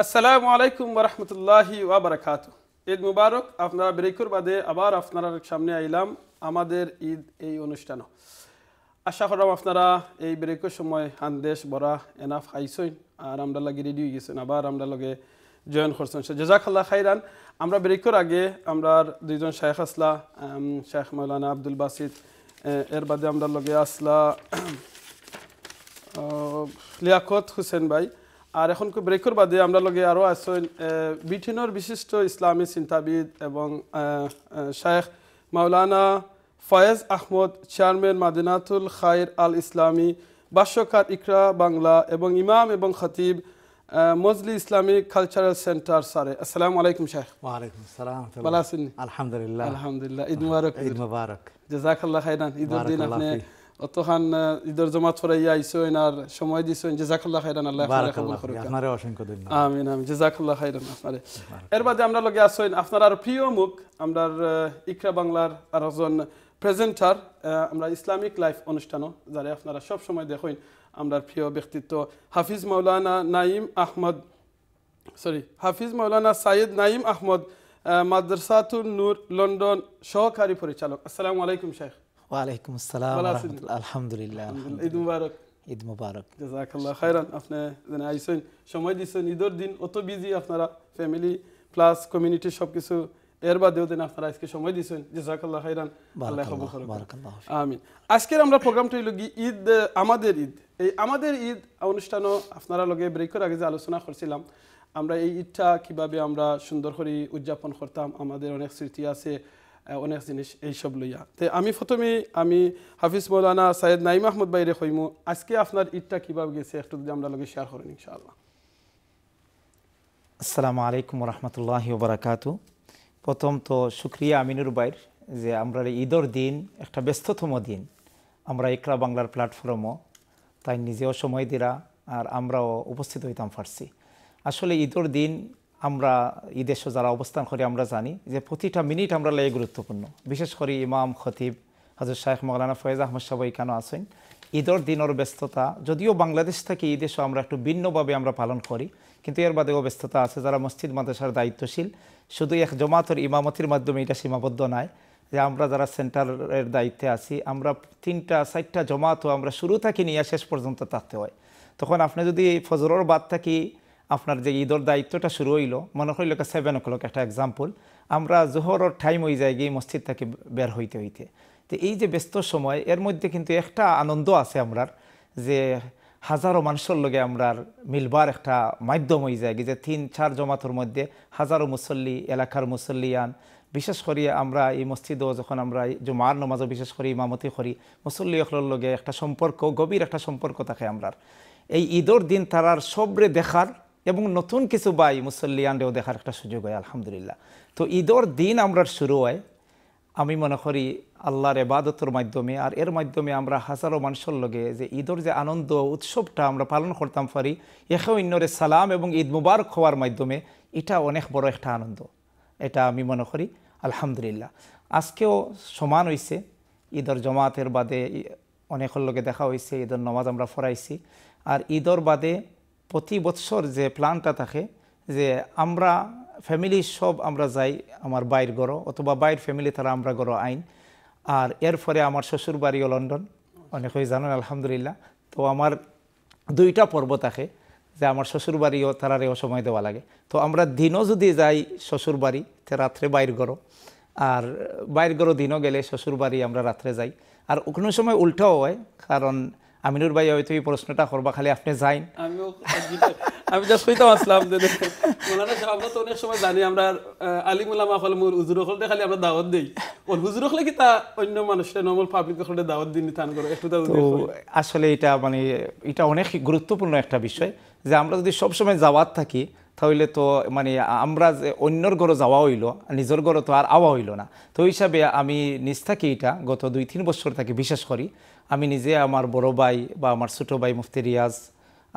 আসসালামু আলাইকুম রহমতুল্লাহি ওবরাকাত ঈদ মুবারক আপনারা ব্রেকর বাদে আবার আপনারা সামনে আইলাম আমাদের ঈদ এই অনুষ্ঠান আশা করাম আপনারা এই ব্রেকর সময় হান্দেশ বড়া এনাফ হাইসইন আর আমরা লাগে রেডি হয়ে গেছেন আবার আমরা লগে জয়েন করছেন জেজাকাল্লা খাইরান আমরা ব্রেকর আগে আমরা দুইজন শেখ আসলা শেখ মৌলানা আব্দুল বাসিদ এর বাদে আমরা লগে আসলা লিয়াকত হুসেন ভাই আর এখন ব্রেকর বাদে আমরা লগে আরও আসল ব্রিটেনের বিশিষ্ট ইসলামী চিন্তাবিদ এবং শায়েখ মাওলানা ফয়েজ আহমদ চেয়ারম্যান মাদিনাতুল খায়ের আল ইসলামী ভাষ্যকার ইকরা বাংলা এবং ইমাম এবং খতিব মজলি ইসলামিক কালচারাল সেন্টার স্যারে আসসালামু আলাইকুম শাহ ওয়ালাইকুম আসসালাম ভালো আছেন আলহামদুলিল্লাহ আলহামদুলিল্লাহ ঈদ মুবারক ঈদ মুবারক জাযাকাল্লাহ খাইরান ঈদের দিন আপনি অতখান ঈদের জমা ফরাইয়া আইসেন আর সময় দিছেন জাযাকাল্লাহ খাইরান আল্লাহ কবুল করুক আপনারে অসংখ্য ধন্যবাদ আমিন আমিন জাযাকাল্লাহ খাইরান আপনারে এর বাদে আমরা লগে আছেন আপনার আর প্রিয় মুখ আমরার ইকরা বাংলার আর একজন প্রেজেন্টার আমরা ইসলামিক লাইফ অনুষ্ঠানও যারা আপনারা সব সময় দেখেন আমরা প্রিয় ব্যক্তিত্ব হাফিজ মৌলানা নাইম আহমদ সরি হাফিজ মৌলানা সাইদ নাইম আহমদ মাদ্রাসাতুল নূর লন্ডন সহকারী পরিচালক আসসালামু আলাইকুম শেখ ওয়ালাইকুম আসসালাম আলহামদুলিল্লাহ ঈদ মুবারক ঈদ মুবারক জাজাকাল্লাহ খাইরান আপনি জানে আইসেন সময় দিছেন ঈদের দিন অত বিজি আপনারা ফ্যামিলি প্লাস কমিউনিটি সব কিছু এর বাদেও আপনারা আজকে সময় দিয়েছেন জাজাকাল্লাহ খাইরান আল্লাহ আমিন আমরা ঈদ আমাদের ঈদ এই আমাদের ঈদ অনুষ্ঠান আপনারা লগে আগে যে আলোচনা করছিলাম আমরা এই ঈদটা কিভাবে আমরা সুন্দর করে উদযাপন করতাম আমাদের অনেক স্মৃতি আছে অনেক জিনিস এইসব লইয়া তো আমি প্রথমে আমি হাফিজ মৌলানা সাইদ নাইম আহমদ বাইরে হইমু আজকে আপনার ঈদটা কিভাবে গেছে একটু যদি আমরা লগে শেয়ার করেন ইনশাআল্লাহ আসসালামু আলাইকুম রহমতুল্লাহ বারাকাতু প্রথম তো সুক্রিয়া আমিনুর বাইর যে আমরা ঈদর দিন একটা ব্যস্ততম দিন আমরা একরা বাংলার প্ল্যাটফর্মও তাই নিজেও সময় দিরা আর আমরাও উপস্থিত হইতাম পারছি আসলে ঈদর দিন আমরা ঈদেশ যারা অবস্থান করি আমরা জানি যে প্রতিটা মিনিট আমরা লাগে গুরুত্বপূর্ণ বিশেষ করে ইমাম খতিব হাজর শাহেখ মৌলানা ফয়েজ আহমদ সাহ কেন আছেন ঈদর দিনের ব্যস্ততা যদিও বাংলাদেশ থেকে ঈদেশ আমরা একটু ভিন্নভাবে আমরা পালন করি কিন্তু এর বাদে অব্যস্ততা আছে যারা মসজিদ মাদ্রাসার দায়িত্বশীল শুধু এক জমাতর ইমামতির মাধ্যমে এটা সীমাবদ্ধ নয় যে আমরা যারা সেন্টারের দায়িত্বে আছি আমরা তিনটা চারটা জমাতও আমরা শুরু থাকি নিয়ে শেষ পর্যন্ত থাকতে হয় তখন আপনি যদি ফজরর বাদ থাকি আপনার যে ঈদর দায়িত্বটা শুরু হইলো মনে করিল সেভেন ও ক্লক একটা এক্সাম্পল আমরা জোহরের টাইম ওই জায়গায় গিয়ে মসজিদ থেকে বের হইতে হইতে তো এই যে ব্যস্ত সময় এর মধ্যে কিন্তু একটা আনন্দ আছে আমরার যে হাজারো মানুষের লগে আমরা মিলবার একটা মাধ্যম হয়ে যায় যে তিন চার জমাতর মধ্যে হাজারো মুসল্লি এলাকার মুসল্লিয়ান বিশেষ করে আমরা এই মসজিদও যখন আমরা জুমার নমাজও বিশেষ করে ইমামতি করি মুসল্লি অকলের লগে একটা সম্পর্ক গভীর একটা সম্পর্ক থাকে আমরার এই ঈদর দিন তারার সবরে দেখার এবং নতুন কিছু বাই মুসল্লিয়ানরেও দেখার একটা সুযোগ হয় আলহামদুলিল্লাহ তো ঈদর দিন আমরা শুরু হয় আমি মনে করি আল্লাহর এবাদতের মাধ্যমে আর এর মাধ্যমে আমরা হাজারো মানুষের লগে যে ঈদের যে আনন্দ উৎসবটা আমরা পালন করতাম পারি এখেও ইন্নরে সালাম এবং ঈদ মুবারক হওয়ার মাধ্যমে এটা অনেক বড় একটা আনন্দ এটা আমি মনে করি আলহামদুলিল্লাহ আজকেও সমান হয়েছে ঈদের জমাতের বাদে অনেকের লোকে দেখা হয়েছে ঈদের নমাজ আমরা ফরাইছি আর ঈদের বাদে প্রতি বৎসর যে প্ল্যানটা থাকে যে আমরা ফ্যামিলি সব আমরা যাই আমার বাইর গড়ো অথবা বাইর ফ্যামিলি তারা আমরা গড়ো আইন আর এরপরে আমার শ্বশুর বাড়িও লন্ডন অনেকেই জানেন আলহামদুলিল্লাহ তো আমার দুইটা পর্ব থাকে যে আমার শ্বশুর বাড়িও তারারেও সময় দেওয়া লাগে তো আমরা দিনও যদি যাই শ্বশুর বাড়ি তে রাত্রে বাইর গরো আর বাইর গরো দিনও গেলে শ্বশুর বাড়ি আমরা রাত্রে যাই আর কোনো সময় উল্টাও হয় কারণ আমিনুর ভাই হয়তো এই প্রশ্নটা করবা খালি আপনি যাইন আমি যা কইতাম আসলাম যে মোলানা সাহেব তো অনেক সময় জানি আমরা আলিম উলামা হল মোর হুজুর হলে খালি আমরা দাওয়াত দেই ওর হুজুর হলে কি তা অন্য মানুষের নর্মাল পাবলিক হলে দাওয়াত দিন নিতান করে একটু তো আসলে এটা মানে এটা অনেক গুরুত্বপূর্ণ একটা বিষয় যে আমরা যদি সবসময় যাওয়াত থাকি তাহলে তো মানে আমরা যে অন্যর ঘরে যাওয়া হইলো নিজের ঘরে তো আর আওয়া হইলো না তো হিসাবে আমি নিজ থাকি এটা গত দুই তিন বছর থেকে বিশ্বাস করি আমি নিজে আমার বড় ভাই বা আমার ছোটো ভাই মুফতি রিয়াজ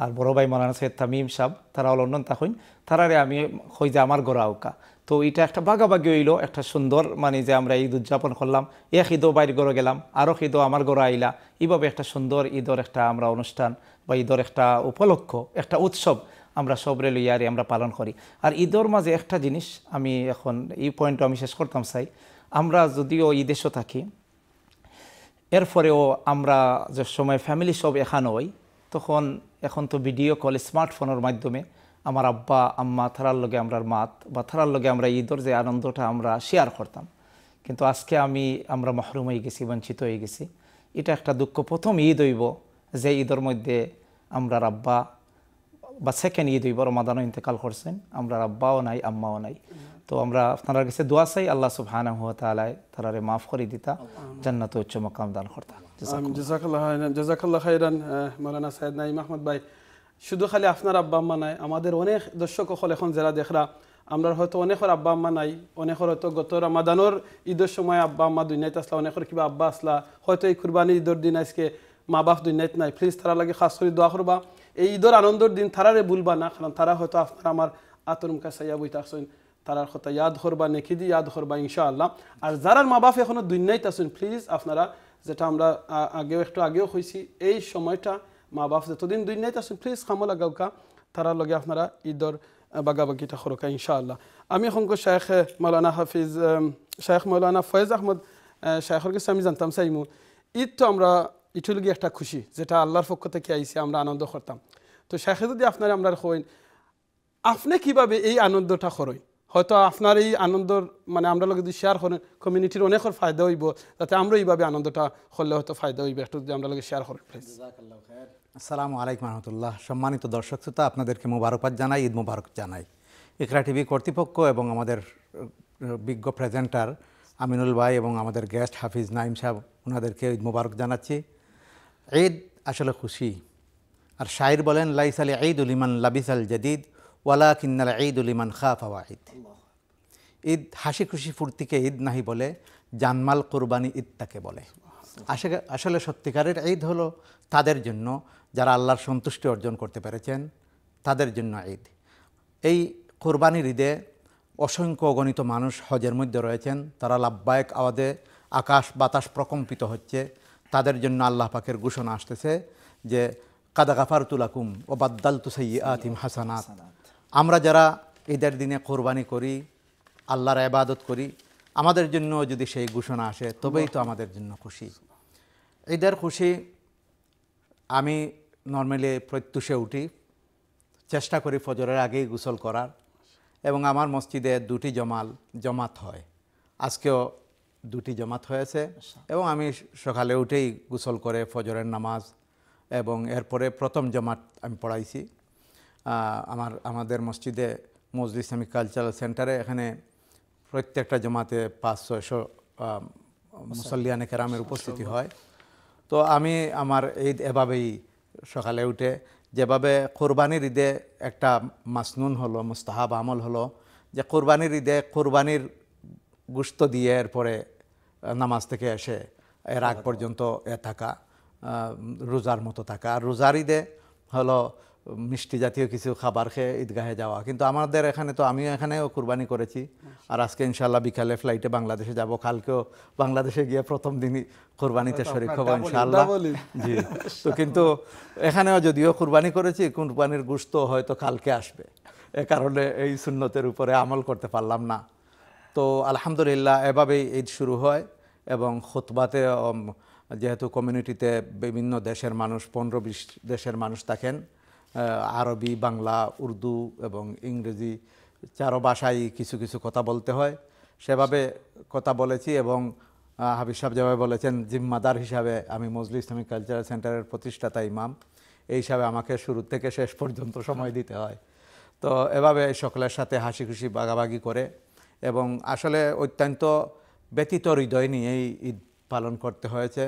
আর বড় ভাই মৌলানা সৈয়দ তামিম সাহ তারা লন্ডন তারা তারারে আমি হই যে আমার গড়া আউকা তো এটা একটা বাগাবাগি হইল একটা সুন্দর মানে যে আমরা ঈদ উদযাপন করলাম এক ঈদও বাইরে গড়ে গেলাম আরও ঈদও আমার গড়ে আইলা এইভাবে একটা সুন্দর ঈদের একটা আমরা অনুষ্ঠান বা ঈদের একটা উপলক্ষ একটা উৎসব আমরা সবরে লইয়ারে আমরা পালন করি আর ঈদের মাঝে একটা জিনিস আমি এখন এই পয়েন্টও আমি শেষ করতাম চাই আমরা যদিও এই দেশও থাকি এরপরেও আমরা যে সময় ফ্যামিলি সব এখানে হই তখন এখন তো ভিডিও কল স্মার্টফোনের মাধ্যমে আমার আব্বা আম্মা থারার লগে আমরা মাত বা থারার লগে আমরা ঈদর যে আনন্দটা আমরা শেয়ার করতাম কিন্তু আজকে আমি আমরা মহরুম হয়ে গেছি বঞ্চিত হয়ে গেছি এটা একটা দুঃখ প্রথম ঈদ হইব যে ঈদের মধ্যে আমরা আব্বা বা সেকেন্ড ঈদ হইব রমাদানও ইন্তেকাল করছেন আমরা আব্বাও নাই আম্মাও নাই তো আমরা আপনার কাছে দোয়া চাই আল্লাহ সুবহানাহু ওয়া তাআলা তারারে মাফ করে দিতা জান্নাত উচ্চ মকাম দান করতাম জজাকাল্লাহ হায়রান মৌলানা সাহেদ আব্বা আম্মা নাই অনেক দর্শক হয়তো অনেকর আব্বা ঈদের সময় আব্বা আম্মা দুনিয়াতে আসলা অনেকর কিবা আব্বা আসলা হয়তো এই কুরবানি ঈদের দিন আজকে মা বাপ দুনিয়াতে নাই প্লিজ তারা লাগে খাস করে দোয়া করবা এই ঈদের আনন্দর দিন তারারে ভুলবা না কারণ তারা হয়তো আপনার আমার মুখা কাসাইয়া বই থাকছেন তারার কথা ইয়াদ করবা নেখিদি ইয়াদ করবা ইনশাআল্লাহ আর যারা মা বাপ এখনো দুনিয়াইতে আসুন প্লিজ আপনারা যেটা আমরা আগেও একটু আগেও হয়েছি এই সময়টা মা বাপ যতদিন দুই নাইতে আসেন প্লিজ খামলা গাউকা তারা লগে আপনারা ঈদর বাগাবাগিটা খরকা ইনশাআল্লাহ আমি এখন শেখ মৌলানা হাফিজ শেখ মৌলানা ফয়েজ আহমদ শেখর কাছে আমি জানতাম সাইমু ঈদ তো আমরা গিয়ে একটা খুশি যেটা আল্লাহর পক্ষ থেকে আইসি আমরা আনন্দ করতাম তো শেখে যদি আপনারা আমরা হইন আপনি কিভাবে এই আনন্দটা করেন হয়তো আপনার এই আনন্দর মানে আমরা লোক যদি শেয়ার করেন কমিউনিটির অনেক ফায়দা হইব যাতে আমরা এইভাবে আনন্দটা হলে হয়তো ফায়দা হইবে একটু যদি আমরা লোক শেয়ার করেন প্লিজ আসসালামু আলাইকুম রহমতুল্লাহ সম্মানিত দর্শক শ্রোতা আপনাদেরকে মুবারকবাদ জানাই ঈদ মুবারক জানাই ইকরা টিভি কর্তৃপক্ষ এবং আমাদের বিজ্ঞ প্রেজেন্টার আমিনুল ভাই এবং আমাদের গেস্ট হাফিজ নাইম সাহেব ওনাদেরকে ঈদ মুবারক জানাচ্ছি ঈদ আসলে খুশি আর শাহির বলেন লাইসালে ঈদ উলিমান লাবিস আল জদিদ ওয়ালা কিন্নাল ঈদুল ইমান খা ফাওয়া ঈদ ঈদ হাসি খুশি ফুর্তিকে ঈদ নাহি বলে জানমাল কোরবানি ঈদ তাকে বলে আসলে সত্যিকারের ঈদ হলো তাদের জন্য যারা আল্লাহর সন্তুষ্টি অর্জন করতে পেরেছেন তাদের জন্য ঈদ এই কোরবানির ঈদে অসংখ্য গণিত মানুষ হজের মধ্যে রয়েছেন তারা লাভবায়ক আওয়াজে আকাশ বাতাস প্রকম্পিত হচ্ছে তাদের জন্য আল্লাহ পাকের ঘোষণা আসতেছে যে কাদা কাফার তুলাকুম ও বাদ্দাল তুসাই আতিম হাসানাত আমরা যারা ঈদের দিনে কোরবানি করি আল্লাহর আবাদত করি আমাদের জন্য যদি সেই ঘোষণা আসে তবেই তো আমাদের জন্য খুশি ঈদের খুশি আমি নর্মালি প্রত্যুষে উঠি চেষ্টা করি ফজরের আগেই গোসল করার এবং আমার মসজিদে দুটি জমাল জমাত হয় আজকেও দুটি জমাত হয়েছে এবং আমি সকালে উঠেই গোসল করে ফজরের নামাজ এবং এরপরে প্রথম জমাত আমি পড়াইছি আমার আমাদের মসজিদে মসজিদ ইসলামিক কালচারাল সেন্টারে এখানে প্রত্যেকটা জমাতে পাঁচ ছয়শো মুসল্লিয়ানে কেরামের উপস্থিতি হয় তো আমি আমার ঈদ এভাবেই সকালে উঠে যেভাবে কোরবানির ঈদে একটা মাসনুন হলো মুস্তাহাব আমল হলো যে কোরবানির ঈদে কোরবানির গুস্ত দিয়ে এরপরে নামাজ থেকে এসে এর আগ পর্যন্ত এ থাকা রোজার মতো থাকা আর রোজার ঈদে হলো মিষ্টি জাতীয় কিছু খাবার খেয়ে ঈদগাহে যাওয়া কিন্তু আমাদের এখানে তো আমিও এখানেও কুরবানি করেছি আচ্ছা। আর আজকে ইনশাল্লাহ বিকালে ফ্লাইটে বাংলাদেশে যাব কালকেও বাংলাদেশে গিয়ে প্রথম দিনই কোরবানিতে শরিক হবো ইনশাল্লাহ জি তো কিন্তু এখানেও যদিও কুরবানি করেছি কুরবানির গুস্ত হয়তো কালকে আসবে এ কারণে এই সুন্নতের উপরে আমল করতে পারলাম না তো আলহামদুলিল্লাহ এভাবেই ঈদ শুরু হয় এবং খোতবাতে যেহেতু কমিউনিটিতে বিভিন্ন দেশের মানুষ পনেরো বিশ দেশের মানুষ থাকেন আরবি বাংলা উর্দু এবং ইংরেজি চারো ভাষায় কিছু কিছু কথা বলতে হয় সেভাবে কথা বলেছি এবং হাবিজ সাহেব যেভাবে বলেছেন জিম্মাদার হিসাবে আমি মজলি ইসলামিক কালচারাল সেন্টারের প্রতিষ্ঠাতা ইমাম এই হিসাবে আমাকে শুরু থেকে শেষ পর্যন্ত সময় দিতে হয় তো এভাবে সকলের সাথে হাসি খুশি বাগাবাগি করে এবং আসলে অত্যন্ত ব্যতীত হৃদয় নিয়েই ঈদ পালন করতে হয়েছে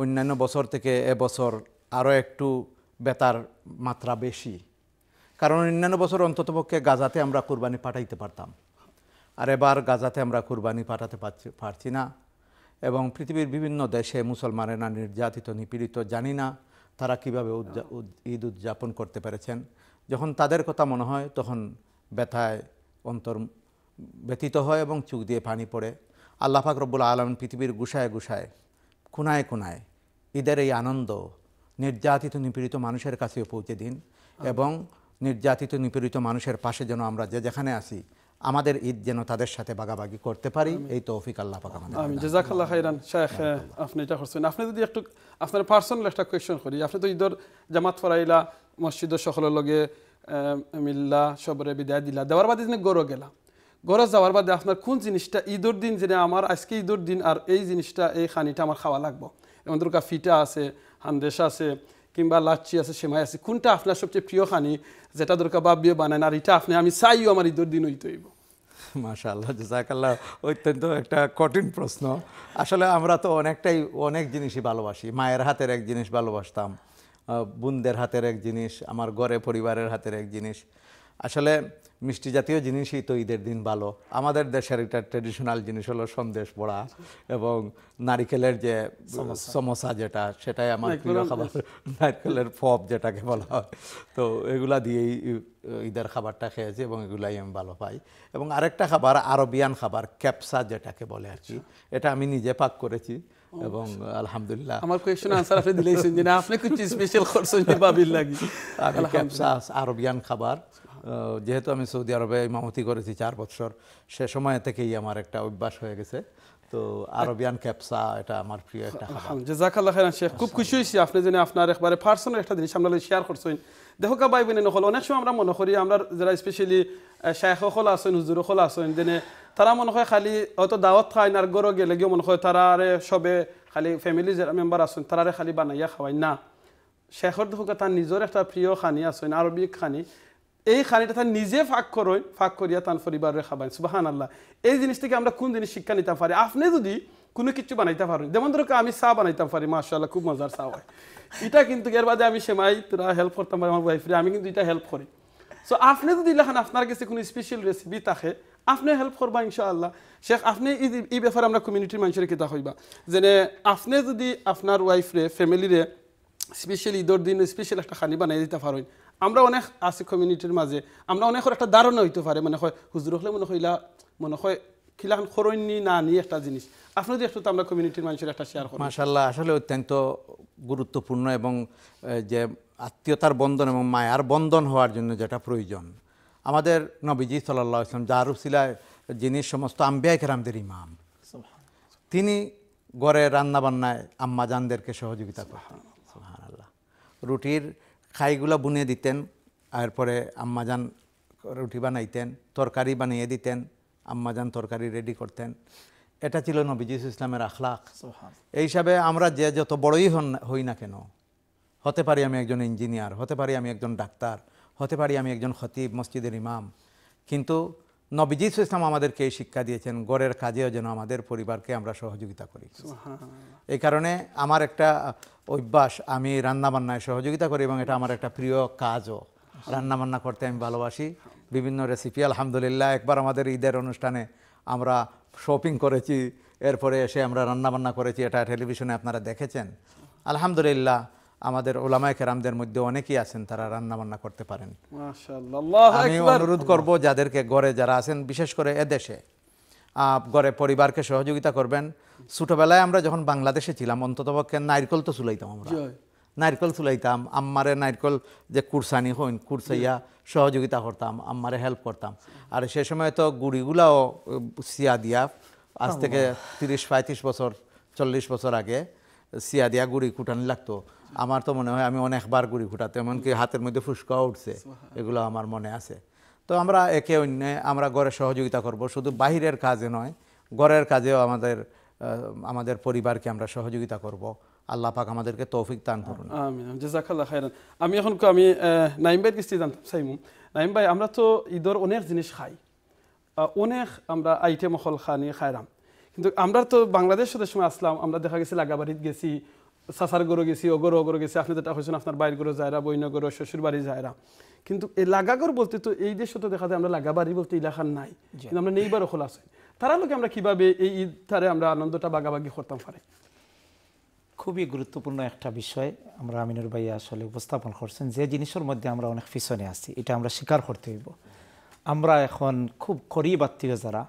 অন্যান্য বছর থেকে এবছর আরও একটু বেতার মাত্রা বেশি কারণ অন্যান্য বছর অন্ততপক্ষে গাজাতে আমরা কোরবানি পাঠাইতে পারতাম আর এবার গাজাতে আমরা কোরবানি পাঠাতে পারছি পারছি না এবং পৃথিবীর বিভিন্ন দেশে মুসলমানেরা নির্যাতিত নিপীড়িত জানি না তারা কীভাবে ঈদ উদযাপন করতে পেরেছেন যখন তাদের কথা মনে হয় তখন ব্যথায় অন্তর ব্যতীত হয় এবং চুক দিয়ে পানি পড়ে আল্লাহাক রব্বুল আলম পৃথিবীর গুসায় গুসায় কোনায় কোনায় ঈদের এই আনন্দ নির্যাতিত নিপীড়িত মানুষের কাছেও পৌঁছে দিন এবং নির্যাতিত নিপীড়িত মানুষের পাশে যেন আমরা যে যেখানে আসি আমাদের ঈদ যেন তাদের সাথে ভাগাভাগি করতে পারি এই তৌফিক আল্লাহ পাক আমাদের জাযাকাল্লাহ খাইরান শেখ আপনি এটা করছেন আপনি যদি একটু আপনার পার্সোনাল একটা কোয়েশ্চন করি আপনি তো ঈদর জামাত ফরাইলা মসজিদ সকলের লগে মিল্লা সবরে বিদায় দিলা দেওয়ার বাদে যিনি গরো গেলা গরো যাওয়ার বাদে আপনার কোন জিনিসটা ঈদর দিন যেটা আমার আজকে ঈদর দিন আর এই জিনিসটা এই খানিটা আমার খাওয়া লাগবো এমন ফিটা আছে হামদেশা আছে কিংবা লাচ্ছি আছে সেমাই আছে কোনটা আপনার সবচেয়ে প্রিয় খানি যেটা দরকার বাবিও বানান আর এটা আপনি আমি চাইও আমার ঈদের দিন হইতে হইব মাশাল্লাহ জাকাল্লাহ অত্যন্ত একটা কঠিন প্রশ্ন আসলে আমরা তো অনেকটাই অনেক জিনিসই ভালোবাসি মায়ের হাতের এক জিনিস ভালোবাসতাম বোনদের হাতের এক জিনিস আমার ঘরে পরিবারের হাতের এক জিনিস আসলে মিষ্টি জাতীয় জিনিসই তো ঈদের দিন ভালো আমাদের দেশের এটা ট্রেডিশনাল জিনিস হলো সন্দেশ বড়া এবং নারিকেলের যে সমোসা যেটা সেটাই আমার প্রিয় খাবার নারিকেলের ফপ যেটাকে বলা হয় তো এগুলা দিয়েই ঈদের খাবারটা খেয়েছি এবং এগুলাই আমি ভালো পাই এবং আরেকটা খাবার আরবিয়ান খাবার ক্যাপসা যেটাকে বলে আর কি এটা আমি নিজে পাক করেছি এবং আচ্ছা। আলহামদুলিল্লাহ আমার কোয়েশ্চন আনসার আপনি দিলেইছেন যে আপনি কিছু স্পেশাল করছেন যে বাবির লাগি আরবিয়ান খাবার যেহেতু আমি সৌদি আরবে ইমামতি করেছি চার বছর সে সময় থেকেই আমার একটা অভ্যাস হয়ে গেছে তো আরবিয়ান ক্যাপসা এটা আমার প্রিয় একটা হ্যাঁ, জাজাকাল্লাহ খাইরান শেখ খুব খুশি হয়েছি আপনি জেনে আপনার একবারে পার্সোনাল একটা জিনিস আমরা শেয়ার করছেন দেখো কা ভাই বোনে নহল অনেক সময় আমরা মনে করি আমরা যারা স্পেশালি শেখসকল আছেন হুজুরসকল আছেন যেনে তারা মনে হয় খালি হয়তো দাওয়াত খায় আর গরো গেলে গিয়ে মনে হয় তারা আরে সবে খালি ফ্যামিলি যারা মেম্বার আছেন তারারে খালি বানাইয়া খাওয়াই না শেখর দেখো তার নিজের একটা প্রিয় খানি আছেন আরবিক খানি এই খানিটা তার নিজে ফাঁক করই ফাঁক করিয়া তান রেখা বানি সুবাহান আল্লাহ এই জিনিস থেকে আমরা কোন জিনিস শিক্ষা নিতে পারি আপনি যদি কোনো কিছু বানাইতে পারেন যেমন ধরো আমি চা বানাইতে পারি মাশাল্লাহ খুব মজার চা হয় এটা কিন্তু এর বাদে আমি সেমাই তোরা হেল্প করতাম পারি আমার ওয়াইফরে আমি কিন্তু এটা হেল্প করি সো আপনি যদি লেখান আপনার কাছে কোনো স্পেশাল রেসিপি থাকে আপনি হেল্প করবা ইনশাআল্লাহ শেখ আপনি এই ব্যাপারে আমরা কমিউনিটির মানুষের কিতা হইবা যেনে আপনি যদি আপনার ওয়াইফরে ফ্যামিলিরে স্পেশাল ঈদর দিন স্পেশাল একটা খানি বানাই দিতে পারেন আমরা অনেক আছি কমিউনিটির মাঝে আমরা অনেক একটা ধারণা হইতে পারে মনে হয় হুজুর হলে মনে হইলা মনে হয় খিলাখান খরণী না নিয়ে একটা জিনিস আপনার দিয়ে একটু আমরা কমিউনিটির মানুষের একটা শেয়ার করি মাশাল্লাহ আসলে অত্যন্ত গুরুত্বপূর্ণ এবং যে আত্মীয়তার বন্ধন এবং মায়ার বন্ধন হওয়ার জন্য যেটা প্রয়োজন আমাদের নবীজি সাল্লাহ ইসলাম জারুসিলায় যিনি সমস্ত আম্বিয়া কেরামদের ইমাম তিনি ঘরে রান্নাবান্নায় আম্মাজানদেরকে সহযোগিতা করতেন রুটির খাইগুলা বুনে দিতেন এরপরে আম্মাজান রুটি বানাইতেন তরকারি বানিয়ে দিতেন আম্মাজান তরকারি রেডি করতেন এটা ছিল নবীজি ইসলামের আখলাখ এই হিসাবে আমরা যে যত বড়ই হন হই না কেন হতে পারি আমি একজন ইঞ্জিনিয়ার হতে পারি আমি একজন ডাক্তার হতে পারি আমি একজন খতিব মসজিদের ইমাম কিন্তু নবীজি ইসলাম আমাদেরকে এই শিক্ষা দিয়েছেন গড়ের কাজেও যেন আমাদের পরিবারকে আমরা সহযোগিতা করি এই কারণে আমার একটা অভ্যাস আমি রান্নাবান্নায় সহযোগিতা করি এবং এটা আমার একটা প্রিয় কাজও রান্নাবান্না করতে আমি ভালোবাসি বিভিন্ন রেসিপি আলহামদুলিল্লাহ একবার আমাদের ঈদের অনুষ্ঠানে আমরা শপিং করেছি এরপরে এসে আমরা রান্নাবান্না করেছি এটা টেলিভিশনে আপনারা দেখেছেন আলহামদুলিল্লাহ আমাদের ওলামায় কেরামদের মধ্যে অনেকেই আছেন তারা রান্না বান্না করতে পারেন আমি অনুরোধ করব যাদেরকে গড়ে যারা আছেন বিশেষ করে এদেশে গড়ে পরিবারকে সহযোগিতা করবেন ছোটোবেলায় আমরা যখন বাংলাদেশে ছিলাম অন্ততপক্ষে নারকল তো চুলাইতাম আমরা নারকল চুলাইতাম আম্মারে নারকল যে কুরসানি হইন কুরসাইয়া সহযোগিতা করতাম আম্মারে হেল্প করতাম আর সে সময় তো গুড়িগুলাও সিয়া দিয়া আজ থেকে তিরিশ পঁয়ত্রিশ বছর চল্লিশ বছর আগে সিয়া দিয়া গুড়ি কুটানি লাগতো আমার তো মনে হয় আমি অনেকবার গুড়ি কুটাতে এমনকি হাতের মধ্যে ফুসকাও উঠছে এগুলো আমার মনে আছে তো আমরা একে অন্যে আমরা গড়ে সহযোগিতা করব শুধু বাহিরের কাজে নয় গড়ের কাজেও আমাদের আমাদের পরিবারকে আমরা সহযোগিতা করব আল্লাহ পাক আমাদেরকে তৌফিক দান করুন আমি এখন আমি নাইম ভাই কিস্তি জানতাম সাইমুম নাইম ভাই আমরা তো ঈদর অনেক জিনিস খাই অনেক আমরা আইটেম হল খানি খাইরাম কিন্তু আমরা তো বাংলাদেশ সদস্য আসলাম আমরা দেখা গেছে লাগাবাড়িত গেছি সাসার গরু গেছি অগরো অগরো গেছি আপনি যেটা হয়েছেন আপনার বাইর গরু যায়রা বৈনগরো শ্বশুর বাড়ি যায়রা কিন্তু এই লাগাগর বলতে তো এই দেশে তো দেখা যায় আমরা লাগাবাড়ি বলতে এলাকার নাই কিন্তু আমরা নেইবারও খোলা আছে তারা লোকে আমরা কিভাবে এই ঈদ তারে আমরা আনন্দটা বাগাবাগি করতাম পারে খুবই গুরুত্বপূর্ণ একটা বিষয় আমরা আমিনুর ভাই আসলে উপস্থাপন করছেন যে জিনিসের মধ্যে আমরা অনেক পিছনে আছি এটা আমরা স্বীকার করতে হইব আমরা এখন খুব করিব আত্মীয় যারা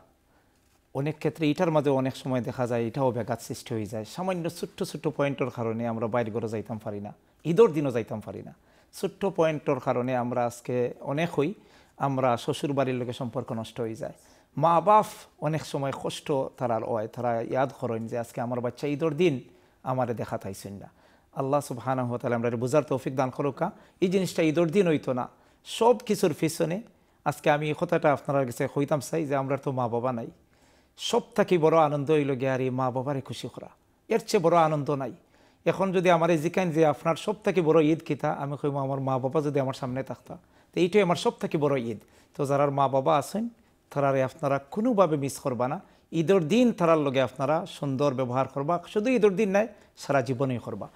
অনেক ক্ষেত্রে এটার মাঝে অনেক সময় দেখা যায় এটাও ব্যাঘাত সৃষ্টি হয়ে যায় সামান্য ছোট্ট ছোট্ট পয়েন্টের কারণে আমরা বাইর ঘরে যাইতাম পারি না ঈদর দিনও যাইতাম পারি না ছোট্ট পয়েন্টর কারণে আমরা আজকে অনেক হই আমরা শ্বশুর বাড়ির লোকের সম্পর্ক নষ্ট হয়ে যায় মা বাপ অনেক সময় কষ্ট তারার হয় তারা ইয়াদ করেন যে আজকে আমার বাচ্চা ঈদর দিন আমারে দেখা থাইছেন না আল্লাহ সুবাহানা হওয়া তাহলে আমরা বোঝার তৌফিক দান করুকা এই জিনিসটা ঈদর দিন হইতো না সব কিছুর পিছনে আজকে আমি এই কথাটা আপনার কাছে হইতাম চাই যে আমরা তো মা বাবা নাই সব থেকে বড় আনন্দ হইল গিয়া আর মা বাবারে খুশি করা এর চেয়ে বড় আনন্দ নাই এখন যদি আমার এই জিকাইন যে আপনার সব থেকে বড় ঈদ কিতা আমি কইব আমার মা বাবা যদি আমার সামনে থাকতা তো এইটাই আমার সব থেকে বড় ঈদ তো যারার মা বাবা আছেন তারারে আপনারা কোনোভাবে মিস করবা না ঈদের দিন তারার লগে আপনারা সুন্দর ব্যবহার করবা শুধু ঈদের দিন নাই সারা জীবনেই করবা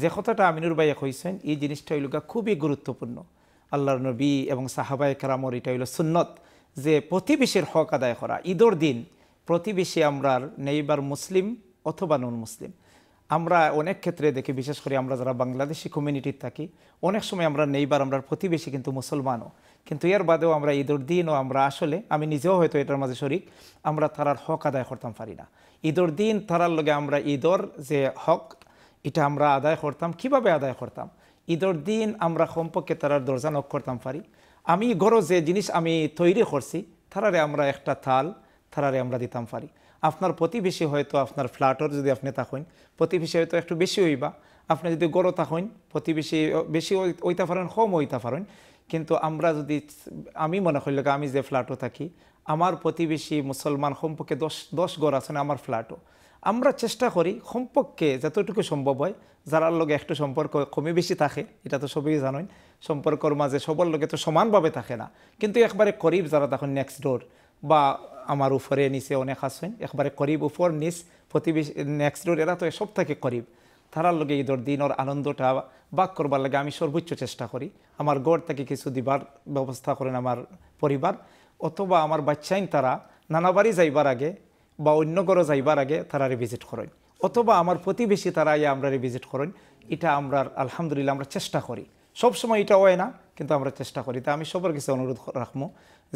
যে কথাটা আমিনুর ভাইয়া কইছেন এই জিনিসটা হইলো খুবই গুরুত্বপূর্ণ আল্লাহর নবী এবং সাহাবায় কারামর এটা হইল সুন্নত যে প্রতিবেশীর হক আদায় করা ঈদের দিন প্রতিবেশী আমরার নেইবার মুসলিম অথবা নন মুসলিম আমরা অনেক ক্ষেত্রে দেখি বিশেষ করে আমরা যারা বাংলাদেশি কমিউনিটির থাকি অনেক সময় আমরা নেইবার আমরা প্রতিবেশী কিন্তু মুসলমানও কিন্তু এর বাদেও আমরা ঈদের দিনও আমরা আসলে আমি নিজেও হয়তো এটার মাঝে শরিক আমরা তারার হক আদায় করতাম পারি না ঈদের দিন তারার লগে আমরা ঈদর যে হক এটা আমরা আদায় করতাম কিভাবে আদায় করতাম ঈদের দিন আমরা সম্পর্কে তারার দরজা নক করতাম পারি আমি গরো যে জিনিস আমি তৈরি করছি তারারে আমরা একটা থাল থারারে আমরা দিতাম পারি আপনার প্রতিবেশী হয়তো আপনার ফ্ল্যাটর যদি আপনি থাকেন প্রতিবেশী হয়তো একটু বেশি হইবা আপনি যদি গড় থাকেন প্রতিবেশী বেশি ওইতা পারেন কম ওইতা পারেন কিন্তু আমরা যদি আমি মনে করি আমি যে ফ্ল্যাটও থাকি আমার প্রতিবেশী মুসলমান সম্পর্কে দশ দশ গড় আছে না আমার ফ্ল্যাটও আমরা চেষ্টা করি সম্পর্কে যতটুকু সম্ভব হয় যারার লগে একটু সম্পর্ক কমে বেশি থাকে এটা তো সবই জানেন সম্পর্কর মাঝে সবার লগে তো সমানভাবে থাকে না কিন্তু একবারে করিব যারা তখন নেক্সট ডোর বা আমার উপরে নিচে অনেক আসেন একবারে করিব উপর নিচ প্রতিবেশী নেক্সট ডোর এরা তো সব থেকে করিব তারার লগে ঈদর দিনর আনন্দটা বাক করবার লাগে আমি সর্বোচ্চ চেষ্টা করি আমার গড় থেকে কিছু দিবার ব্যবস্থা করেন আমার পরিবার অথবা আমার বাচ্চাইন তারা নানাবাড়ি যাইবার আগে বা অন্য ঘরও যাইবার আগে তারারে ভিজিট করেন অথবা আমার প্রতিবেশী তারা ইয়ে আমরা ভিজিট করেন এটা আমরা আলহামদুলিল্লাহ আমরা চেষ্টা করি সব সময় এটা হয় না কিন্তু আমরা চেষ্টা করি তা আমি সবার কাছে অনুরোধ রাখবো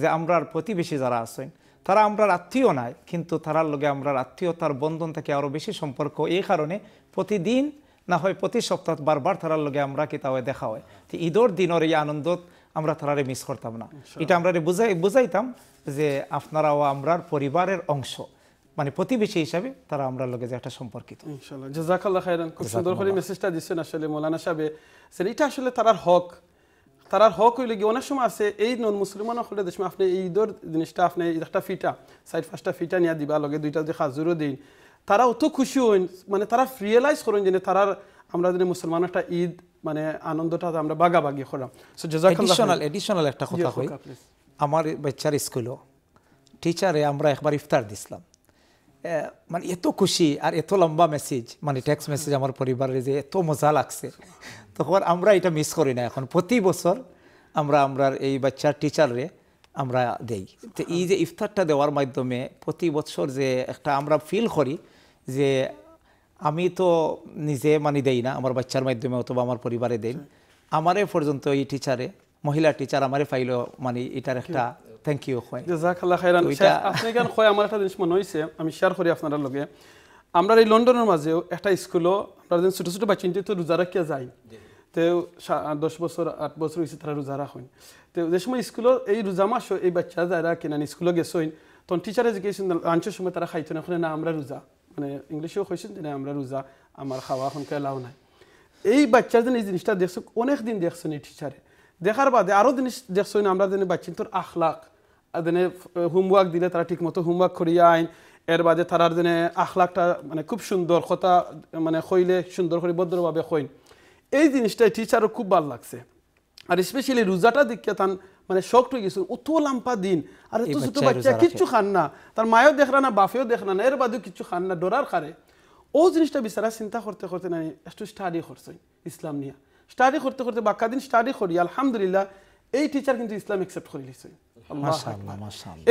যে আমরা প্রতিবেশী যারা আসেন তারা আমরা আত্মীয় নয় কিন্তু তারার লগে আমরা আত্মীয়তার বন্ধন থেকে আরও বেশি সম্পর্ক এই কারণে প্রতিদিন না হয় প্রতি সপ্তাহ বারবার তারার লগে আমরা কিতাবে দেখা হয় তো ঈদর দিনের এই আনন্দ আমরা তারারে মিস করতাম না এটা আমরা বুঝাই বুঝাইতাম যে আপনারাও আমরার পরিবারের অংশ মানে প্রতিবেশী হিসাবে তারা আমরা লগে যে একটা সম্পর্কিত ইনশাআল্লাহ জাজাকাল্লাহ খুব সুন্দর করে মেসেজটা দিচ্ছেন আসলে মৌলানা সাহেব এটা আসলে তারার হক তারার হক হইলে গিয়ে অনেক সময় আছে এই নন মুসলমান হলে দেশ আপনি এই দর জিনিসটা আপনি একটা ফিটা সাইড ফার্স্টটা ফিটা নিয়ে দিবা লগে দুইটা যদি হাজুরও দিন তারা অত খুশি হইন মানে তারা রিয়েলাইজ করেন যে তারার আমরা যদি মুসলমান একটা ঈদ মানে আনন্দটা আমরা বাগাবাগি করলাম সো এডিশনাল এডিশনাল একটা কথা কই আমার বাচ্চার স্কুলও টিচারে আমরা একবার ইফতার দিছিলাম মানে এত খুশি আর এত লম্বা মেসেজ মানে টেক্সট মেসেজ আমার পরিবারের যে এত মজা লাগছে তখন আমরা এটা মিস করি না এখন প্রতি বছর আমরা আমরা এই বাচ্চার টিচাররে আমরা দেই তো এই যে ইফতারটা দেওয়ার মাধ্যমে প্রতি বছর যে একটা আমরা ফিল করি যে আমি তো নিজে মানে দেই না আমার বাচ্চার মাধ্যমে অথবা আমার পরিবারে দেই আমারে পর্যন্ত এই টিচারে মহিলা টিচার আমারে পাইলো মানে এটার একটা থ্যাংক ইউ হয় কয় আমার একটা জিনিস মনে হয়েছে আমি শেয়ার করি আপনার লোকে আমরা এই লন্ডনের মাঝেও একটা স্কুলও আপনারা ছোট ছোটো বাচ্চা রোজা রাখিয়া যায় তো দশ বছর আট বছর হয়েছে তারা রোজা রাখেন তো যে সময় স্কুলের এই রোজা মাস এই বাচ্চা যারা কিনা স্কুলে গেছেন তখন টিচারে জিজ্ঞেস লাঞ্চের সময় তারা খাইতো না না আমরা রোজা মানে ইংলিশেও কইছেন যে আমরা রোজা আমার খাওয়া এখনকে এলাও নাই এই বাচ্চার যেন এই জিনিসটা দেখছো অনেক দিন দেখছেন এই টিচারে দেখার বাদে আরও জিনিস দেখছেন আমরা যেন বাচ্চা তোর আখলাখ যেনে হোমওয়ার্ক দিলে তারা ঠিকমতো হোমওয়ার্ক করিয়া আইন এর বাদে তারার যেন লাখটা মানে খুব সুন্দর কথা মানে কইলে সুন্দর করে ভদ্রভাবে কইন এই জিনিসটাই টিচারও খুব ভালো লাগছে আর স্পেশালি রোজাটা দিকে তান মানে শক্ত হয়ে গেছে অত লাম্পা দিন আর এত ছোট বাচ্চা কিচ্ছু খান না তার মায়ও দেখরা না বাফেও দেখরা না এর বাদেও কিছু খান না ডোরার খারে ও জিনিসটা বিচারা চিন্তা করতে করতে না একটু স্টাডি করছে ইসলাম নিয়ে স্টাডি করতে করতে বাক্কা দিন স্টাডি করি আলহামদুলিল্লাহ এই টিচার কিন্তু ইসলাম একসেপ্ট করে লিখছে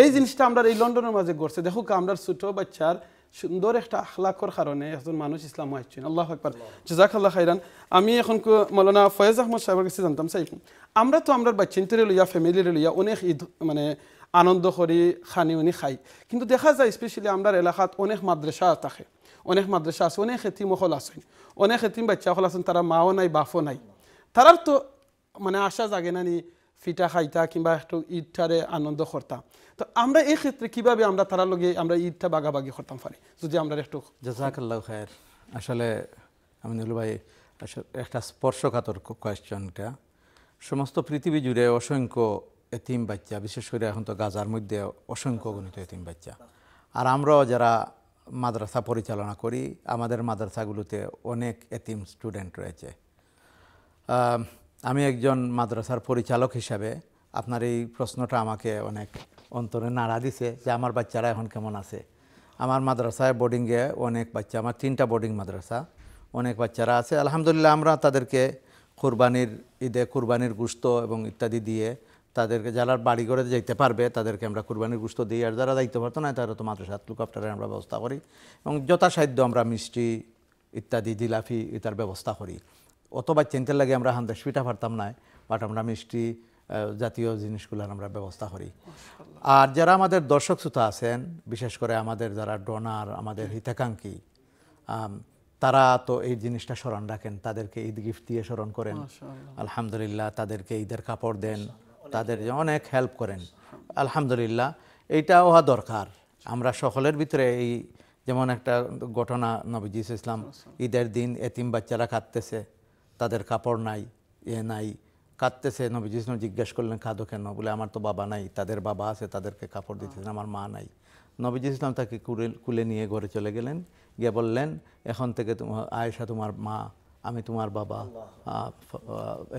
এই জিনিসটা আমরা এই লন্ডনের মাঝে ঘটছে দেখো আমরা ছোট বাচ্চার সুন্দর একটা আখলাকর কারণে একজন মানুষ ইসলাম হয়েছেন আল্লাহ একবার জাজাক আল্লাহ খাইরান আমি এখন মৌলানা ফয়েজ আহমদ সাহেবের কাছে জানতাম সাইফ আমরা তো আমরা বাচ্চিনটারে লইয়া ফ্যামিলিরে লইয়া অনেক ঈদ মানে আনন্দ করি খানি উনি খাই কিন্তু দেখা যায় স্পেশালি আমার এলাকাত অনেক মাদ্রাসা থাকে অনেক মাদ্রাসা আছে অনেক এতিম হল আছেন অনেক এতিম বাচ্চা হল আছেন তারা মাও নাই বাফও নাই তারার তো মানে আশা জাগে না নি ফিটা খাইতা কিংবা একটু ঈদটারে আনন্দ করতাম তো আমরা এই ক্ষেত্রে কিভাবে আমরা তারা লগে আমরা ঈদটা বাগাবাগি করতাম পারি যদি আমরা একটু জাজাকাল্লাহ খায়ের আসলে আমিনুল ভাই আসলে একটা স্পর্শকাতর কোয়েশ্চনটা সমস্ত পৃথিবী জুড়ে অসংখ্য এতিম বাচ্চা বিশেষ করে এখন তো গাজার মধ্যে অসংখ্য গণিত এতিম বাচ্চা আর আমরাও যারা মাদ্রাসা পরিচালনা করি আমাদের মাদ্রাসাগুলোতে অনেক এতিম স্টুডেন্ট রয়েছে আমি একজন মাদ্রাসার পরিচালক হিসাবে আপনার এই প্রশ্নটা আমাকে অনেক অন্তরে নাড়া দিছে যে আমার বাচ্চারা এখন কেমন আছে আমার মাদ্রাসায় বোর্ডিংয়ে অনেক বাচ্চা আমার তিনটা বোর্ডিং মাদ্রাসা অনেক বাচ্চারা আছে আলহামদুলিল্লাহ আমরা তাদেরকে কোরবানির ঈদে কোরবানির গুস্ত এবং ইত্যাদি দিয়ে তাদেরকে যারা বাড়ি করে যেতে পারবে তাদেরকে আমরা কোরবানির গুস্ত দিই আর যারা দায়িত্ব পারতো না তারা তো মাদ্রাসা লুকাপটারের আমরা ব্যবস্থা করি এবং যথাসাধ্য আমরা মিষ্টি ইত্যাদি জিলাফি ইতার ব্যবস্থা করি অথবা চিনতে লাগে আমরা হান সুইটা পারতাম না বাট আমরা মিষ্টি জাতীয় জিনিসগুলোর আমরা ব্যবস্থা করি আর যারা আমাদের দর্শক শ্রোতা আছেন বিশেষ করে আমাদের যারা ডোনার আমাদের হিতাকাঙ্ক্ষী তারা তো এই জিনিসটা স্মরণ রাখেন তাদেরকে ঈদ গিফট দিয়ে স্মরণ করেন আলহামদুলিল্লাহ তাদেরকে ঈদের কাপড় দেন তাদের অনেক হেল্প করেন আলহামদুলিল্লাহ এইটা হওয়া দরকার আমরা সকলের ভিতরে এই যেমন একটা ঘটনা নবীজিস ইসলাম ঈদের দিন এতিম বাচ্চারা কাঁদতেছে তাদের কাপড় নাই এ নাই কাঁদতেছে নবী জিষ্ণু জিজ্ঞেস করলেন খাদো কেন বলে আমার তো বাবা নাই তাদের বাবা আছে তাদেরকে কাপড় দিতেছেন হ্যাঁ। আমার মা নাই নবী ইসলাম তাকে কুলে কুলে নিয়ে ঘরে চলে গেলেন গিয়ে বললেন এখন থেকে তোমার আয়েশা তোমার মা আমি তোমার বাবা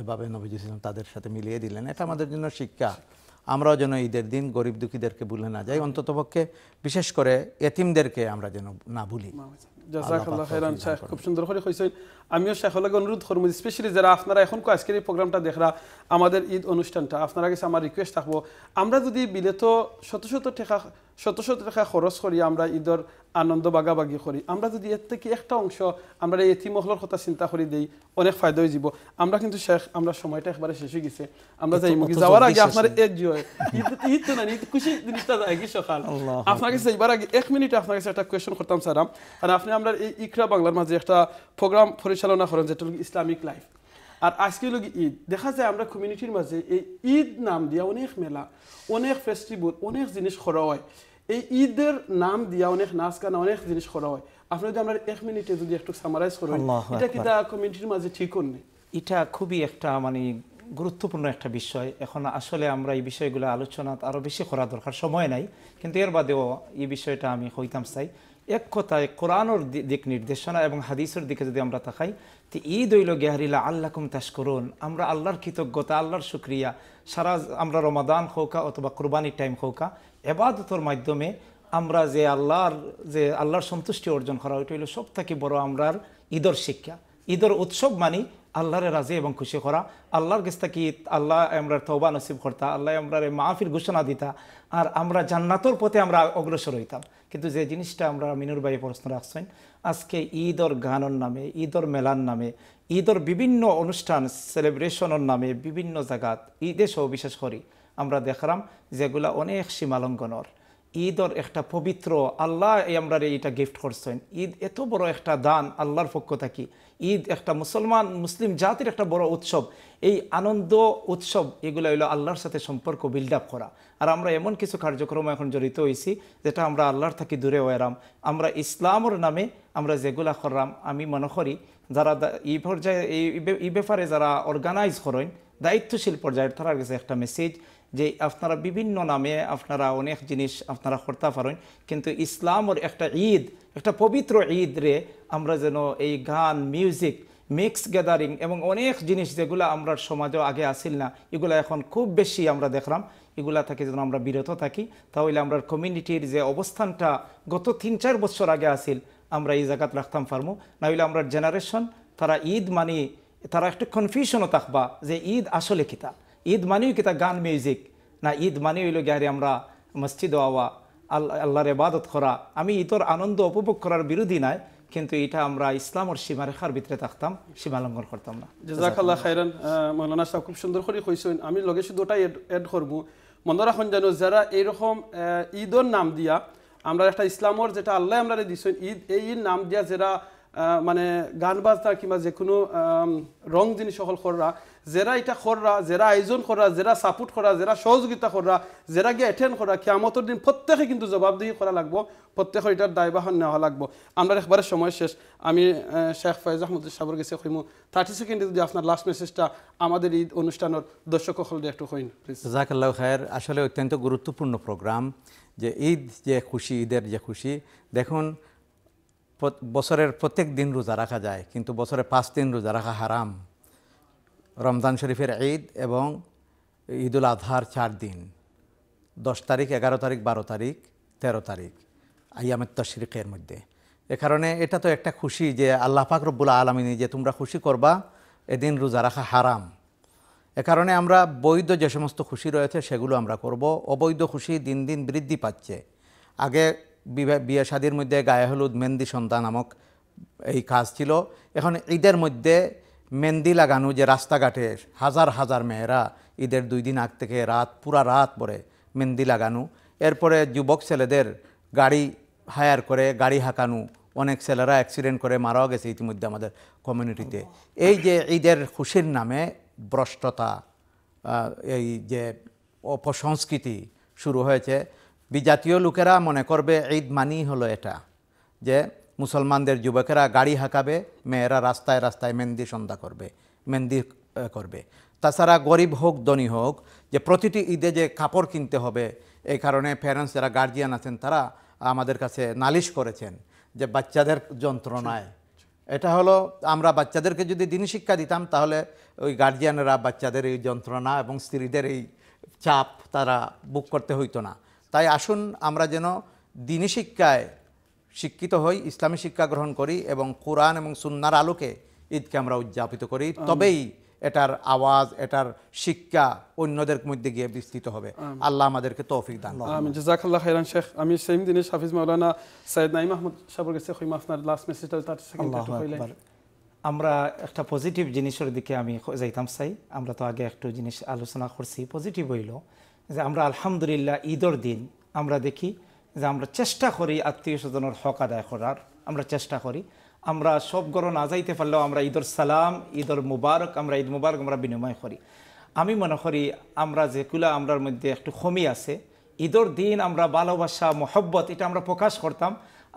এভাবে নবী ইসলাম তাদের সাথে মিলিয়ে দিলেন এটা আমাদের জন্য শিক্ষা আমরাও যেন ঈদের দিন গরিব দুঃখীদেরকে ভুলে না যাই অন্ততপক্ষে বিশেষ করে এতিমদেরকে আমরা যেন না ভুলি খুব সুন্দর করে আমিও শেখলাকে অনুরোধ করবো স্পেশালি যারা আপনারা এখন আজকের এই প্রোগ্রামটা দেখরা আমাদের ঈদ অনুষ্ঠানটা আপনারা কাছে আমার রিকোয়েস্ট থাকবো আমরা যদি বিলেত শত শত টাকা শত শত টাকা খরচ করি আমরা ঈদের আনন্দ বাগাবাগি করি আমরা যদি এর থেকে একটা অংশ আমরা এই এতিমহলের কথা চিন্তা করি দিই অনেক ফায়দা হয়ে যাব আমরা কিন্তু শেখ আমরা সময়টা একবারে শেষ হয়ে গেছে আমরা যাই মুখে যাওয়ার আগে আপনার এক জয় ঈদ তো না ঈদ খুশি জিনিসটা যায় কি সকাল আপনার কাছে এবার আগে এক মিনিট আপনার কাছে একটা কোয়েশন করতাম স্যার কারণ আপনি আমরা এই ইকরা বাংলার মাঝে একটা প্রোগ্রাম পরিচালনা করেন যেটা ইসলামিক লাইফ আর আজকে লোক ঈদ দেখা যায় আমরা কমিউনিটির মাঝে এই ঈদ নাম দিয়া অনেক মেলা অনেক ফেস্টিভ্যাল অনেক জিনিস করা হয় এই ঈদের নাম দিয়া অনেক নাচ গান অনেক জিনিস করা হয় আপনি যদি আমরা এক মিনিটে যদি একটু সামারাইজ করেন এটা কি তা কমিউনিটির মাঝে ঠিক নেই এটা খুবই একটা মানে গুরুত্বপূর্ণ একটা বিষয় এখন আসলে আমরা এই বিষয়গুলো আলোচনা আরও বেশি করা দরকার সময় নাই কিন্তু এর বাদেও এই বিষয়টা আমি হইতাম চাই এক কথায় কোরআনোর দিক নির্দেশনা এবং হাদিসের দিকে যদি আমরা তাকাই তো ঈদ হইল গেহারিলা আল্লাহ কুম তাস করুন আমরা আল্লাহর কৃতজ্ঞতা আল্লাহর সুক্রিয়া সারা আমরা রমাদান হৌকা অথবা কোরবানির টাইম হৌকা এবাদতর মাধ্যমে আমরা যে আল্লাহর যে আল্লাহর সন্তুষ্টি অর্জন করা ওইটা হইল সব থেকে বড় আমরার ঈদর শিক্ষা ঈদর উৎসব মানি আল্লাহরে রাজি এবং খুশি করা আল্লাহর কাছ থেকে আল্লাহ আমরার তৌবা নসিব করতা আল্লাহ আমরার মাহফির ঘোষণা দিতা আর আমরা জান্নাতর পথে আমরা অগ্রসর হইতাম কিন্তু যে জিনিসটা আমরা মিনুর ভাই প্রশ্ন রাখছেন আজকে ঈদর গানর নামে ঈদর মেলার নামে ঈদর বিভিন্ন অনুষ্ঠান সেলিব্রেশনের নামে বিভিন্ন জায়গাত ঈদে সহ বিশেষ করি আমরা দেখলাম যেগুলা অনেক সীমালঙ্গনর ঈদর একটা পবিত্র আল্লাহ আমরা এটা গিফট করছেন ঈদ এত বড় একটা দান আল্লাহর পক্ষ থাকি ঈদ একটা মুসলমান মুসলিম জাতির একটা বড় উৎসব এই আনন্দ উৎসব এগুলো হলো আল্লাহর সাথে সম্পর্ক বিল্ড আপ করা আর আমরা এমন কিছু কার্যক্রম এখন জড়িত হয়েছি যেটা আমরা আল্লাহর থাকি দূরে ওয়ারাম আমরা ইসলামর নামে আমরা যেগুলা করলাম আমি মনে করি যারা এই পর্যায়ে এই ব্যাপারে যারা অর্গানাইজ করেন দায়িত্বশীল পর্যায়ে তারা গেছে একটা মেসেজ যে আপনারা বিভিন্ন নামে আপনারা অনেক জিনিস আপনারা করতে পারেন কিন্তু ইসলামর একটা ঈদ একটা পবিত্র ঈদ রে আমরা যেন এই গান মিউজিক মিক্স গ্যাদারিং এবং অনেক জিনিস যেগুলো আমরা সমাজেও আগে আসিল না এগুলো এখন খুব বেশি আমরা দেখলাম এগুলা থেকে যেন আমরা বিরত থাকি তাহলে আমরা কমিউনিটির যে অবস্থানটা গত তিন চার বছর আগে আসিল আমরা এই জায়গাত রাখতাম ফার্মু নাহলে আমরা জেনারেশন তারা ঈদ মানি তারা একটা কনফিউশনও থাকবা যে ঈদ আসলে কিতা ঈদ মানিও কিতা গান মিউজিক না ঈদ মানি হইল গিয়ে আমরা মসজিদ আওয়া আল্লাহর ইবাদত করা আমি ঈদর আনন্দ উপভোগ করার বিরোধী নাই কিন্তু এটা আমরা ইসলাম আর সীমারেখার ভিতরে থাকতাম লঙ্ঘন করতাম না জাজাকাল্লাহ খাইরান মৌলানা সাহেব খুব সুন্দর করে কইছেন আমি লগে শুধু ওটাই এড করবো মনে রাখুন যেন যারা এরকম ঈদর নাম দিয়া আমরা একটা ইসলামর যেটা আল্লাহ আমরা দিছেন ঈদ এই নাম দিয়া যারা মানে গান বাজনা কিংবা যে কোনো রং জিনিস হল কররা যারা এটা কররা যারা আয়োজন কররা যারা সাপোর্ট করা যারা সহযোগিতা কররা যারা গিয়ে এটেন্ড করা কেয়ামতের দিন প্রত্যেকে কিন্তু জবাবদিহি করা লাগবো প্রত্যেকের এটার দায়বাহন নেওয়া লাগবো আমরা একবারে সময় শেষ আমি শেখ ফয়েজ আহমদ সাবর গেছে হইমু থার্টি সেকেন্ডে যদি আপনার লাস্ট মেসেজটা আমাদের এই অনুষ্ঠানের দর্শক সকল একটু হইন প্লিজ জাকাল্লাহ খায়ের আসলে অত্যন্ত গুরুত্বপূর্ণ প্রোগ্রাম যে ঈদ যে খুশি ঈদের যে খুশি দেখুন বছরের প্রত্যেক দিন রোজা রাখা যায় কিন্তু বছরে পাঁচ দিন রোজা রাখা হারাম রমজান শরীফের ঈদ এবং ঈদুল আজহার চার দিন দশ তারিখ এগারো তারিখ বারো তারিখ তেরো তারিখ আয়ামের তশরিকের মধ্যে এ কারণে এটা তো একটা খুশি যে আল্লাহ পাক রব্বুল আলমিনী যে তোমরা খুশি করবা এদিন রোজা রাখা হারাম এ কারণে আমরা বৈধ যে সমস্ত খুশি রয়েছে সেগুলো আমরা করব অবৈধ খুশি দিন দিন বৃদ্ধি পাচ্ছে আগে বিয়ে শাদির মধ্যে গায়ে হলুদ মেহেন্দি সন্তান নামক এই কাজ ছিল এখন ঈদের মধ্যে মেহেন্দি লাগানো যে রাস্তাঘাটে হাজার হাজার মেয়েরা ঈদের দুই দিন আগ থেকে রাত পুরা রাত পরে মেহেন্দি লাগানো এরপরে যুবক ছেলেদের গাড়ি হায়ার করে গাড়ি হাঁকানো অনেক ছেলেরা অ্যাক্সিডেন্ট করে মারাও গেছে ইতিমধ্যে আমাদের কমিউনিটিতে এই যে ঈদের খুশির নামে ভ্রষ্টতা এই যে অপসংস্কৃতি শুরু হয়েছে বিজাতীয় লোকেরা মনে করবে ঈদ মানি হলো এটা যে মুসলমানদের যুবকেরা গাড়ি হাঁকাবে মেয়েরা রাস্তায় রাস্তায় মেহেন্দি সন্ধ্যা করবে মেহেন্দি করবে তাছাড়া গরিব হোক ধনী হোক যে প্রতিটি ঈদে যে কাপড় কিনতে হবে এই কারণে প্যারেন্টস যারা গার্জিয়ান আছেন তারা আমাদের কাছে নালিশ করেছেন যে বাচ্চাদের যন্ত্রণায় এটা হলো আমরা বাচ্চাদেরকে যদি দিন শিক্ষা দিতাম তাহলে ওই গার্জিয়ানরা বাচ্চাদের এই যন্ত্রণা এবং স্ত্রীদের এই চাপ তারা বুক করতে হইতো না তাই আসুন আমরা যেন দিনই শিক্ষায় শিক্ষিত হই ইসলামী শিক্ষা গ্রহণ করি এবং কোরআন এবং সুন্নার আলোকে ঈদকে আমরা উদযাপিত করি তবেই এটার আওয়াজ এটার শিক্ষা অন্যদের মধ্যে গিয়ে বিস্তৃত হবে আল্লাহ আমাদেরকে তৌফিক দান আমি জাজাকাল্লাহ খাইরান শেখ আমি সেম দিনে হাফিজ মাওলানা সাইদ নাঈম আহমদ সাহেবের কাছে কই আপনার লাস্ট মেসেজটা তার সাথে আমরা একটা পজিটিভ জিনিসের দিকে আমি যাইতাম চাই আমরা তো আগে একটু জিনিস আলোচনা করছি পজিটিভ হইল যে আমরা আলহামদুলিল্লাহ ঈদর দিন আমরা দেখি যে আমরা চেষ্টা করি আত্মীয় স্বজনের হক আদায় করার আমরা চেষ্টা করি আমরা সব গর না যাইতে পারলেও আমরা ঈদর সালাম ঈদর মুবারক আমরা ঈদ মুবারক আমরা বিনিময় করি আমি মনে করি আমরা যে কুলা আমরার মধ্যে একটু কমি আছে ঈদর দিন আমরা ভালোবাসা মহব্বত এটা আমরা প্রকাশ করতাম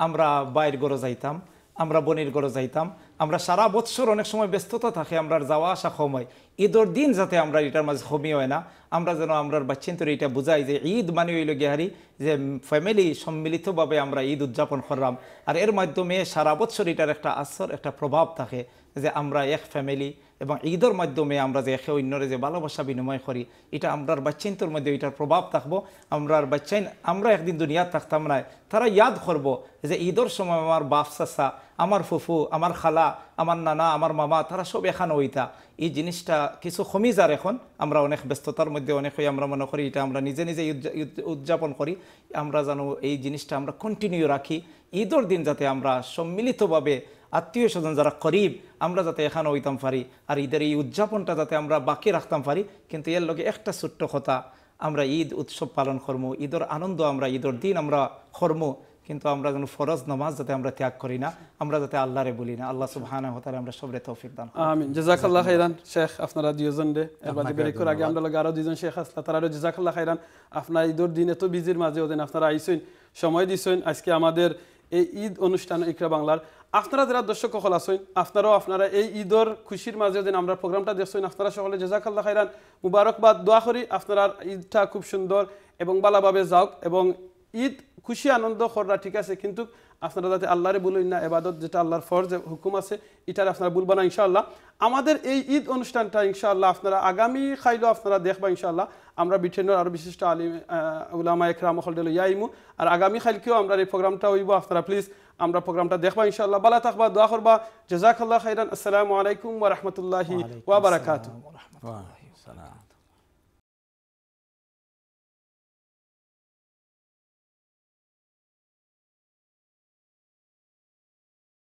আমরা বাইর গড়ে যাইতাম আমরা বনির গড়ে যাইতাম আমরা সারা বৎসর অনেক সময় ব্যস্ততা থাকে আমরা যাওয়া আসা সময় ঈদর দিন যাতে আমরা এটার মাঝে কমি হয় না আমরা যেন আমরা বাচ্চিন্তর এটা বুঝাই যে ঈদ মানে হইল গেহারি যে ফ্যামিলি সম্মিলিতভাবে আমরা ঈদ উদযাপন করলাম আর এর মাধ্যমে সারা বৎসর এটার একটা আসর একটা প্রভাব থাকে যে আমরা এক ফ্যামিলি এবং ঈদের মাধ্যমে আমরা যে একে অন্যরে যে ভালোবাসা বিনিময় করি এটা আমরার বাচ্চিন্তর মধ্যে এটার প্রভাব থাকবো আমরার বাচ্চাইন আমরা একদিন দুনিয়া থাকতাম না তারা ইয়াদ করবো যে ঈদের সময় আমার বাপ চাষা আমার ফুফু আমার খালা আমার নানা আমার মামা তারা সব এখানে ওইতা এই জিনিসটা কিছু কমি যার এখন আমরা অনেক ব্যস্ততার মধ্যে অনেক হয়ে আমরা মনে করি এটা আমরা নিজে নিজে উদযাপন করি আমরা জানো এই জিনিসটা আমরা কন্টিনিউ রাখি ঈদের দিন যাতে আমরা সম্মিলিতভাবে আত্মীয় স্বজন যারা করিব আমরা যাতে এখানে ওইতাম পারি আর ঈদের এই উদযাপনটা যাতে আমরা বাকি রাখতাম পারি কিন্তু এর লগে একটা ছোট্ট কথা আমরা ঈদ উৎসব পালন করবো ঈদের আনন্দ আমরা ঈদের দিন আমরা কর্ম কিন্তু আমরা যেন ফরজ নামাজ যাতে আমরা ত্যাগ করি না আমরা যাতে আল্লাহরে বলি না আল্লাহ সুবহান হতালে আমরা সবরে তৌফিক দান জাজাকাল্লাহ খাইরান শেখ আপনারা রে আগে আমরা শেখ তারা জাজাকাল্লাহ খাইরান আপনার ঈদের দিনে তো বিজির মাঝে ওদিন আপনারা আইছেন সময় দিছেন আজকে আমাদের এই ঈদ অনুষ্ঠান ইকরা বাংলার আপনারা যারা দর্শক সকল আছেন আপনারাও আপনারা এই ঈদর খুশির মাঝে ওদিন আমরা প্রোগ্রামটা দেখছেন আপনারা সকলে জেজাকাল্লা খাইরান মুবারকবাদ দোয়া করি আপনারা ঈদটা খুব সুন্দর এবং বালাভাবে যাওক এবং ঈদ খুশি আনন্দ খররা ঠিক আছে কিন্তু আপনারা যাতে আল্লাহরে বলুন না এবাদত যেটা আল্লাহর ফরজ হুকুম আছে এটার আপনারা বলবেন না ইনশাআল্লাহ আমাদের এই ঈদ অনুষ্ঠানটা ইনশাআল্লাহ আপনারা আগামী খাইলো আপনারা দেখবা ইনশাআল্লাহ আমরা বিঠেন্ন আরও বিশিষ্ট আলিম উলামা একরাম হলডেল ইয়াইমু আর আগামী খাইলকেও আমরা এই প্রোগ্রামটা হইব আপনারা প্লিজ আমরা প্রোগ্রামটা দেখবা ইনশাআল্লাহ বালা থাকবা দোয়া করবা জাজাকাল্লাহ খাইরান আসসালামু আলাইকুম ওয়া রাহমাতুল্লাহি ওয়া বারাকাতুহু